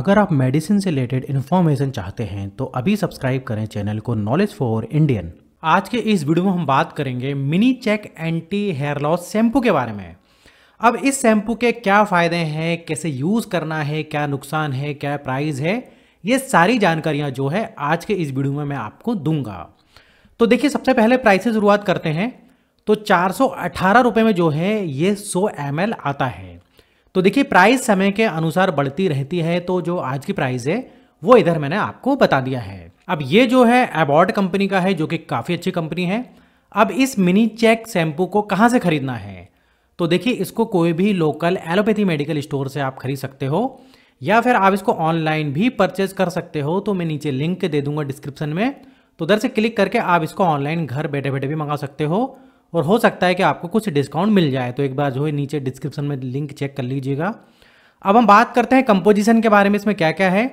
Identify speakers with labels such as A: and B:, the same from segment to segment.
A: अगर आप मेडिसिन से रिलेटेड इन्फॉर्मेशन चाहते हैं तो अभी सब्सक्राइब करें चैनल को नॉलेज फॉर इंडियन आज के इस वीडियो में हम बात करेंगे mini check anti hair loss shampoo के बारे में अब इस शैम्पू के क्या फ़ायदे हैं कैसे यूज़ करना है क्या नुकसान है क्या प्राइस है ये सारी जानकारियाँ जो है आज के इस वीडियो में मैं आपको दूंगा तो देखिए सबसे पहले प्राइस से शुरुआत करते हैं तो चार सौ में जो है ये सौ एम आता है तो देखिए प्राइस समय के अनुसार बढ़ती रहती है तो जो आज की प्राइस है वो इधर मैंने आपको बता दिया है अब ये जो है एबॉर्ड कंपनी का है जो कि काफ़ी अच्छी कंपनी है अब इस मिनी चेक शैम्पू को कहाँ से खरीदना है तो देखिए इसको कोई भी लोकल एलोपैथी मेडिकल स्टोर से आप खरीद सकते हो या फिर आप इसको ऑनलाइन भी परचेज कर सकते हो तो मैं नीचे लिंक दे दूंगा डिस्क्रिप्शन में तो उधर से क्लिक करके आप इसको ऑनलाइन घर बैठे बैठे भी मंगा सकते हो और हो सकता है कि आपको कुछ डिस्काउंट मिल जाए तो एक बार जो है नीचे डिस्क्रिप्शन में लिंक चेक कर लीजिएगा अब हम बात करते हैं कंपोजिशन के बारे में इसमें क्या क्या है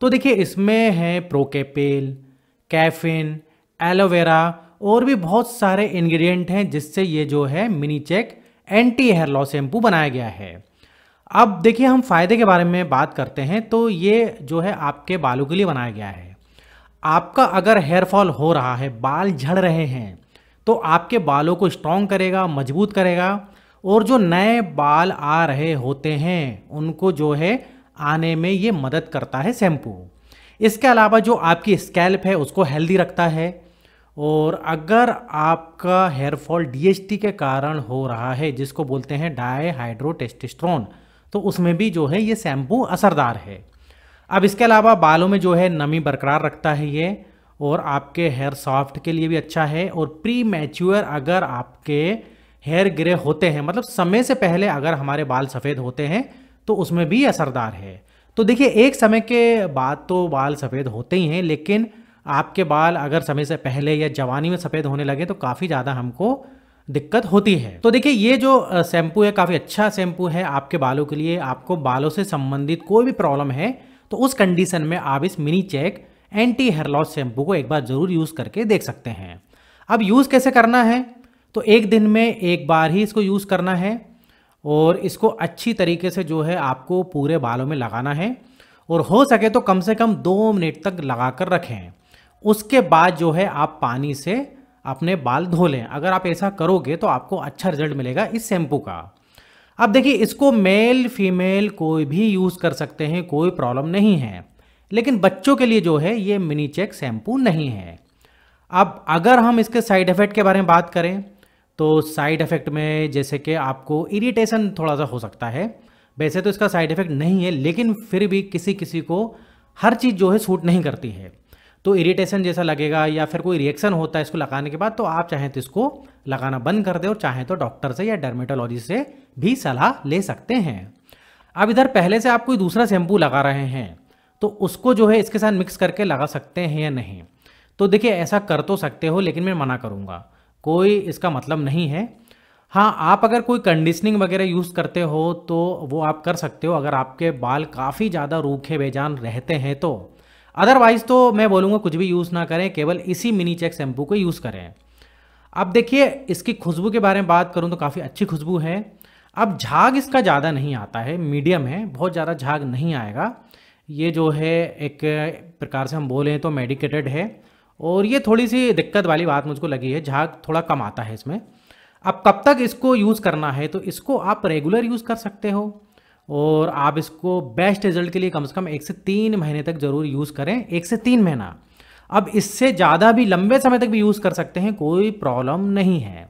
A: तो देखिए इसमें है प्रोकेपेल कैफिन एलोवेरा और भी बहुत सारे इन्ग्रीडियंट हैं जिससे ये जो है mini check anti hair loss shampoo बनाया गया है अब देखिए हम फ़ायदे के बारे में बात करते हैं तो ये जो है आपके बालों के लिए बनाया गया है आपका अगर हेयर फॉल हो रहा है बाल झड़ रहे हैं तो आपके बालों को स्ट्रॉन्ग करेगा मजबूत करेगा और जो नए बाल आ रहे होते हैं उनको जो है आने में ये मदद करता है शैम्पू इसके अलावा जो आपकी स्कैल्प है उसको हेल्दी रखता है और अगर आपका हेयर फॉल डीएचटी के कारण हो रहा है जिसको बोलते हैं डायहाइड्रोटेस्टिस्ट्रोन तो उसमें भी जो है ये शैम्पू असरदार है अब इसके अलावा बालों में जो है नमी बरकरार रखता है ये और आपके हेयर सॉफ्ट के लिए भी अच्छा है और प्री मैच्योर अगर आपके हेयर ग्रे होते हैं मतलब समय से पहले अगर हमारे बाल सफ़ेद होते हैं तो उसमें भी असरदार है तो देखिए एक समय के बाद तो बाल सफ़ेद होते ही हैं लेकिन आपके बाल अगर समय से पहले या जवानी में सफ़ेद होने लगे तो काफ़ी ज़्यादा हमको दिक्कत होती है तो देखिए ये जो शैम्पू है काफ़ी अच्छा शैम्पू है आपके बालों के लिए आपको बालों से संबंधित कोई भी प्रॉब्लम है तो उस कंडीशन में आप इस mini check anti loss shampoo को एक बार ज़रूर यूज़ करके देख सकते हैं अब यूज़ कैसे करना है तो एक दिन में एक बार ही इसको यूज़ करना है और इसको अच्छी तरीके से जो है आपको पूरे बालों में लगाना है और हो सके तो कम से कम दो मिनट तक लगा कर रखें उसके बाद जो है आप पानी से अपने बाल धो लें अगर आप ऐसा करोगे तो आपको अच्छा रिजल्ट मिलेगा इस शैम्पू का अब देखिए इसको मेल फीमेल कोई भी यूज़ कर सकते हैं कोई प्रॉब्लम नहीं है लेकिन बच्चों के लिए जो है ये मिनी चेक शैम्पू नहीं है अब अगर हम इसके साइड इफ़ेक्ट के बारे में बात करें तो साइड इफ़ेक्ट में जैसे कि आपको इरिटेशन थोड़ा सा हो सकता है वैसे तो इसका साइड इफ़ेक्ट नहीं है लेकिन फिर भी किसी किसी को हर चीज़ जो है सूट नहीं करती है तो इरिटेशन जैसा लगेगा या फिर कोई रिएक्शन होता है इसको लगाने के बाद तो आप चाहें तो इसको लगाना बंद कर दें और चाहें तो डॉक्टर से या डर्मेटोलॉजी से भी सलाह ले सकते हैं अब इधर पहले से आप कोई दूसरा शैम्पू लगा रहे हैं तो उसको जो है इसके साथ मिक्स करके लगा सकते हैं या नहीं तो देखिए ऐसा कर तो सकते हो लेकिन मैं मना करूँगा कोई इसका मतलब नहीं है हाँ आप अगर कोई कंडीशनिंग वगैरह यूज़ करते हो तो वो आप कर सकते हो अगर आपके बाल काफ़ी ज़्यादा रूखे बेजान रहते हैं तो अदरवाइज़ तो मैं बोलूँगा कुछ भी यूज़ ना करें केवल इसी मिनी चेक शैम्पू को यूज़ करें अब देखिए इसकी खुशबू के बारे में बात करूँ तो काफ़ी अच्छी खुशबू है अब झाग इसका ज़्यादा नहीं आता है मीडियम है बहुत ज़्यादा झाग नहीं आएगा ये जो है एक प्रकार से हम बोलें तो मेडिकेटेड है और ये थोड़ी सी दिक्कत वाली बात मुझको लगी है झाग थोड़ा कम आता है इसमें अब कब तक इसको यूज़ करना है तो इसको आप रेगुलर यूज़ कर सकते हो और आप इसको बेस्ट रिजल्ट के लिए कम से कम एक से तीन महीने तक ज़रूर यूज़ करें एक से तीन महीना अब इससे ज़्यादा भी लंबे समय तक भी यूज़ कर सकते हैं कोई प्रॉब्लम नहीं है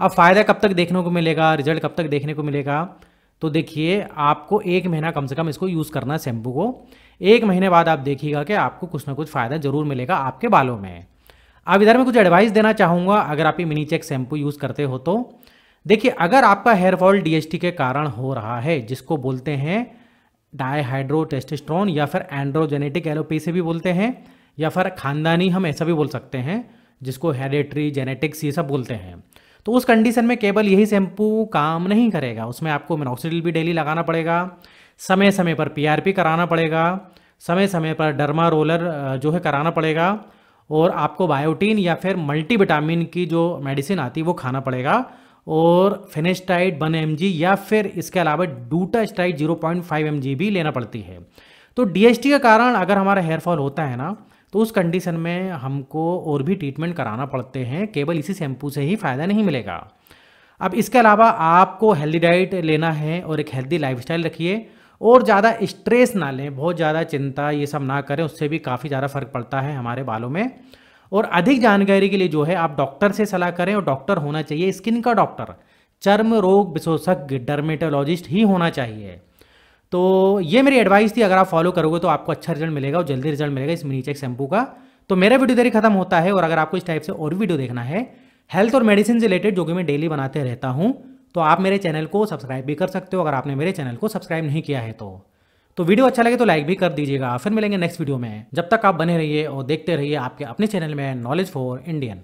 A: अब फ़ायदा कब तक देखने को मिलेगा रिजल्ट कब तक देखने को मिलेगा तो देखिए आपको एक महीना कम से कम इसको यूज़ करना है शैम्पू को एक महीने बाद आप देखिएगा कि आपको कुछ ना कुछ फ़ायदा ज़रूर मिलेगा आपके बालों में अब इधर मैं कुछ एडवाइस देना चाहूँगा अगर आप ये मिनी चेक शैम्पू यूज़ करते हो तो देखिए अगर आपका हेयर फॉल डी के कारण हो रहा है जिसको बोलते हैं डाईहाइड्रोटेस्टिस्ट्रॉन या फिर एंड्रोजेनेटिक एलोपी से भी बोलते हैं या फिर खानदानी हम ऐसा भी बोल सकते हैं जिसको हेरेटरी जेनेटिक्स ये सब बोलते हैं तो उस कंडीशन में केवल यही शैम्पू काम नहीं करेगा उसमें आपको मिनोक्सिडिल भी डेली लगाना पड़ेगा समय समय पर पीआरपी कराना पड़ेगा समय समय पर डर्मा रोलर जो है कराना पड़ेगा और आपको बायोटीन या फिर मल्टीविटामिन की जो मेडिसिन आती है वो खाना पड़ेगा और फेनेस्टाइड वन एम या फिर इसके अलावा dutasteride zero point five M भी लेना पड़ती है तो डी के कारण अगर हमारा हेयर फॉल होता है ना तो उस कंडीशन में हमको और भी ट्रीटमेंट कराना पड़ते हैं केवल इसी शैम्पू से ही फ़ायदा नहीं मिलेगा अब इसके अलावा आपको हेल्दी डाइट लेना है और एक हेल्दी लाइफस्टाइल रखिए और ज़्यादा स्ट्रेस ना लें बहुत ज़्यादा चिंता ये सब ना करें उससे भी काफ़ी ज़्यादा फर्क पड़ता है हमारे बालों में और अधिक जानकारी के लिए जो है आप डॉक्टर से सलाह करें और डॉक्टर होना चाहिए स्किन का डॉक्टर चर्म रोग विशोषक डर्मेटोलॉजिस्ट ही होना चाहिए तो ये मेरी एडवाइस थी अगर आप फॉलो करोगे तो आपको अच्छा रिजल्ट मिलेगा और जल्दी रिजल्ट मिलेगा इस मिनी चेक शैम्पू का तो मेरा वीडियो देरी खत्म होता है और अगर आपको इस टाइप से और वीडियो देखना है हेल्थ और मेडिसिन से रिलेटेड जो कि मैं डेली बनाते रहता हूँ तो आप मेरे चैनल को सब्सक्राइब भी कर सकते हो अगर आपने मेरे चैनल को सब्सक्राइब नहीं किया है तो तो वीडियो अच्छा लगे तो लाइक भी कर दीजिएगा फिर मिलेंगे नेक्स्ट वीडियो में जब तक आप बने रहिए और देखते रहिए आपके अपने चैनल में नॉलेज फॉर इंडियन